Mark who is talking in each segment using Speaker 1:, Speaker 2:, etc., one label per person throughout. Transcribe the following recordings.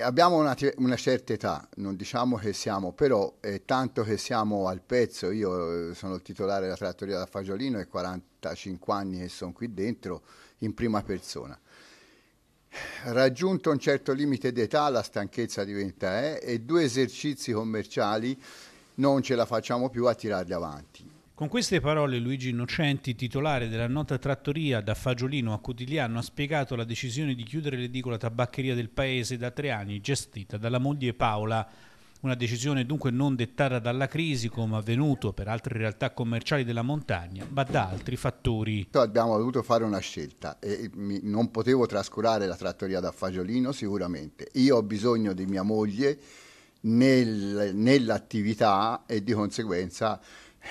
Speaker 1: abbiamo una, una, certa età, non diciamo che siamo, però eh, tanto che siamo al pezzo, io eh, sono il titolare della trattoria da Fagiolino e 45 anni che sono qui dentro in prima persona. Raggiunto un certo limite d'età la stanchezza diventa eh, e due esercizi commerciali non ce la facciamo più a tirarli avanti
Speaker 2: con queste parole Luigi Innocenti, titolare della nota trattoria da Fagiolino a Cutigliano, ha spiegato la decisione di chiudere l'edicola tabaccheria del paese da tre anni gestita dalla moglie Paola. Una decisione dunque non dettata dalla crisi come avvenuto per altre realtà commerciali della montagna, ma da altri fattori.
Speaker 1: Abbiamo dovuto fare una scelta e non potevo trascurare la trattoria da Fagiolino sicuramente. Io ho bisogno di mia moglie nel, nell'attività e di conseguenza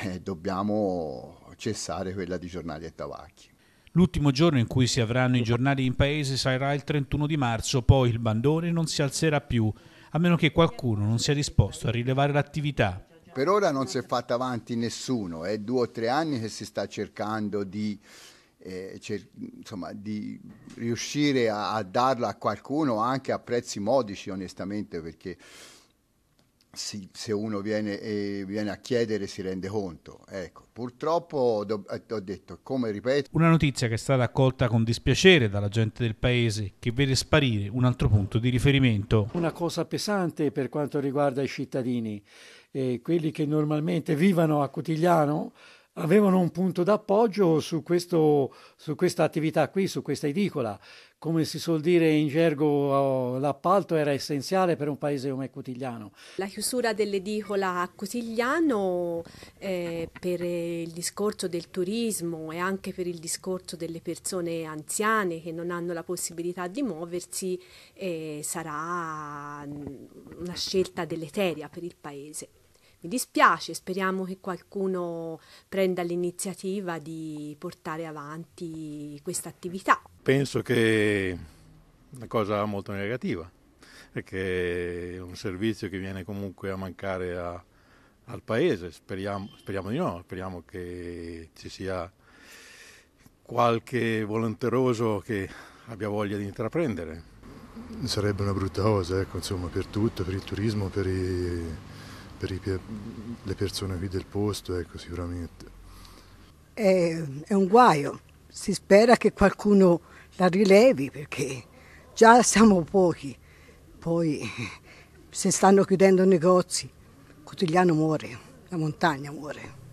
Speaker 1: eh, dobbiamo cessare quella di giornali e tabacchi.
Speaker 2: L'ultimo giorno in cui si avranno i giornali in paese sarà il 31 di marzo, poi il bandone non si alzerà più, a meno che qualcuno non sia disposto a rilevare l'attività.
Speaker 1: Per ora non si è fatto avanti nessuno, è due o tre anni che si sta cercando di, eh, cer insomma, di riuscire a, a darla a qualcuno anche a prezzi modici onestamente perché si, se uno viene, eh, viene, a chiedere si rende conto. Ecco, purtroppo do, eh, ho detto, come ripeto...
Speaker 2: Una notizia che è stata accolta con dispiacere dalla gente del paese, che vede sparire un altro punto di riferimento.
Speaker 3: Una cosa pesante per quanto riguarda i cittadini, eh, quelli che normalmente vivono a Cutigliano avevano un punto d'appoggio su, questo, su questa attività qui, su questa edicola. Come si suol dire in gergo, oh, l'appalto era essenziale per un paese come Cutigliano.
Speaker 4: La chiusura dell'edicola a Cutigliano eh, per il discorso del turismo e anche per il discorso delle persone anziane che non hanno la possibilità di muoversi eh, sarà mm, una scelta deleteria per il paese. Mi dispiace, speriamo che qualcuno prenda l'iniziativa di portare avanti questa attività.
Speaker 5: Penso che è una cosa molto negativa, perché è un servizio che viene comunque a mancare a, al paese, speriamo, speriamo di no, speriamo che ci sia qualche volontaroso che abbia voglia di intraprendere. Sarebbe una brutta cosa, ecco, insomma, per tutto, per il turismo, per i per i, le persone qui del posto, ecco, sicuramente.
Speaker 4: È, è un guaio, si spera che qualcuno la rilevi perché già siamo pochi, poi se stanno chiudendo negozi, Cotigliano muore, la montagna muore.